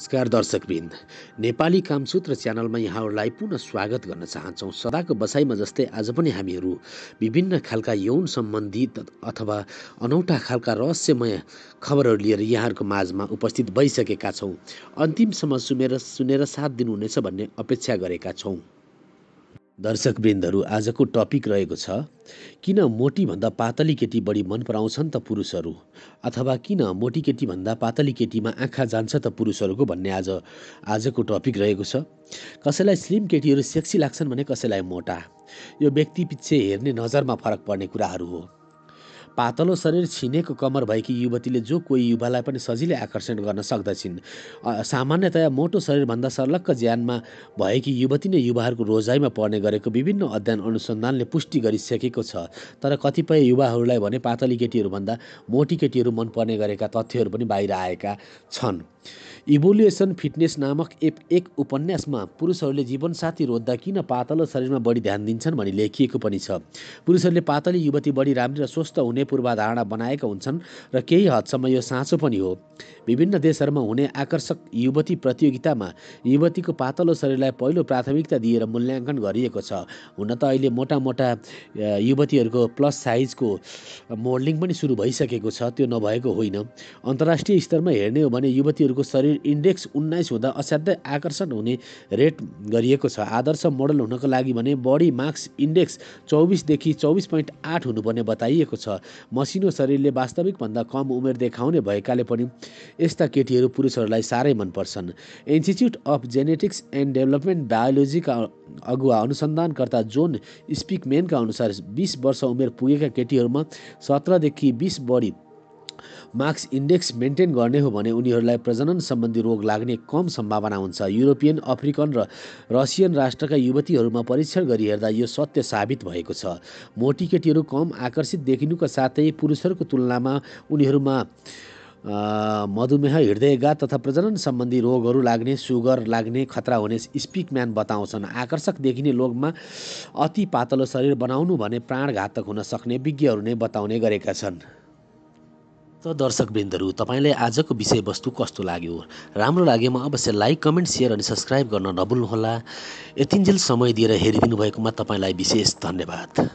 नमस्कार दर्शकबिन्द नेपाली कामसूत्र च्यानलमा यहाँहरूलाई पुनः स्वागत गर्न चाहन्छौँ सदाको बसाइमा जस्तै आज पनि हामीहरू विभिन्न खालका यौन सम्बन्धी अथवा अनौठा खालका रहस्यमय खबरहरू लिएर यहाँहरूको माझमा उपस्थित भइसकेका छौँ अन्तिमसम्म सुमेर सुनेर साथ दिनुहुनेछ भन्ने अपेक्षा गरेका छौँ दर्शकवृन्दहरू आजको टपिक रहेको छ किन मोटीभन्दा पातली केटी बढी मन पराउँछन् त पुरुषहरू अथवा किन मोटी केटीभन्दा पातली केटीमा आँखा जान्छ त पुरुषहरूको भन्ने आज आजको टपिक रहेको छ कसैलाई स्लिम केटीहरू सेक्सी लाग्छन् भने कसैलाई मोटा यो व्यक्ति पछि हेर्ने नजरमा फरक पर्ने कुराहरू हो पातलो शरीर छिनेको कमर भएकी युवतीले जो कोही युवालाई पनि सजिलै आकर्षण गर्न सक्दछिन् सामान्यतया मोटो शरीरभन्दा सर्लक्क ज्यानमा भएकी युवती नै युवाहरूको रोजाइमा पर्ने गरेको विभिन्न अध्ययन अनुसन्धानले पुष्टि गरिसकेको छ तर कतिपय युवाहरूलाई भने पातली केटीहरूभन्दा मोटी केटीहरू मनपर्ने गरेका तथ्यहरू पनि बाहिर आएका छन् इभोल्युसन फिटनेस नामक एप एक उपन्यासमा पुरुषहरूले जीवनसाथी रोज्दा किन पातलो शरीरमा बढी ध्यान दिन्छन् भनी लेखिएको पनि छ पुरुषहरूले पातली युवती बढी राम्री र स्वस्थ हुने पूर्वाधारणा बनाएका हुन्छन् र केही हदसम्म यो साँचो पनि हो विभिन्न देशहरूमा हुने आकर्षक युवती प्रतियोगितामा युवतीको पातलो शरीरलाई पहिलो प्राथमिकता दिएर मूल्याङ्कन गरिएको छ हुन त अहिले मोटा मोटा युवतीहरूको प्लस साइजको मोडलिङ पनि सुरु भइसकेको छ त्यो नभएको होइन अन्तर्राष्ट्रिय स्तरमा हेर्ने हो भने युवतीहरूको उनको शरीर इन्डेक्स उन्नाइस हुँदा असाध्यै आकर्षण हुने रेट गरिएको छ आदर्श मोडल हुनको लागि भने बडी मार्क्स इन्डेक्स चौबिसदेखि चौबिस पोइन्ट आठ हुनुपर्ने बताइएको छ मसिनो शरीरले वास्तविकभन्दा कम उमेर देखाउने भएकाले पनि यस्ता केटीहरू पुरुषहरूलाई साह्रै मनपर्छन् institute of genetics and development बायोलोजीका अगुवा अनुसन्धानकर्ता जोन स्पिकमेनका अनुसार बिस वर्ष उमेर पुगेका केटीहरूमा सत्रदेखि बिस बढी मार्क्स इन्डेक्स मेन्टेन गर्ने हो भने उनीहरूलाई प्रजनन सम्बन्धी रोग लाग्ने कम सम्भावना हुन्छ युरोपियन अफ्रिकन र रसियन राष्ट्रका युवतीहरूमा परीक्षण गरी हेर्दा यो सत्य साबित भएको छ मोटी केटीहरू कम आकर्षित देखिनुका साथै पुरुषहरूको तुलनामा उनीहरूमा मधुमेह हृदयघात तथा प्रजनन सम्बन्धी रोगहरू लाग्ने सुगर लाग्ने खतरा हुने स्पिकम्यान बताउँछन् आकर्षक देखिने लोगमा अति पातलो शरीर बनाउनु भने प्राणघातक हुन सक्ने विज्ञहरू नै बताउने गरेका छन् त दर्शकवृन्दहरू तपाईँलाई आजको विषयवस्तु कस्तो लाग्यो राम्रो लागेमा अवश्य लाइक कमेन्ट सेयर अनि सब्सक्राइब गर्न नभुल्नुहोला यतिन्जेल समय दिएर हेरिदिनु भएकोमा तपाईँलाई विशेष धन्यवाद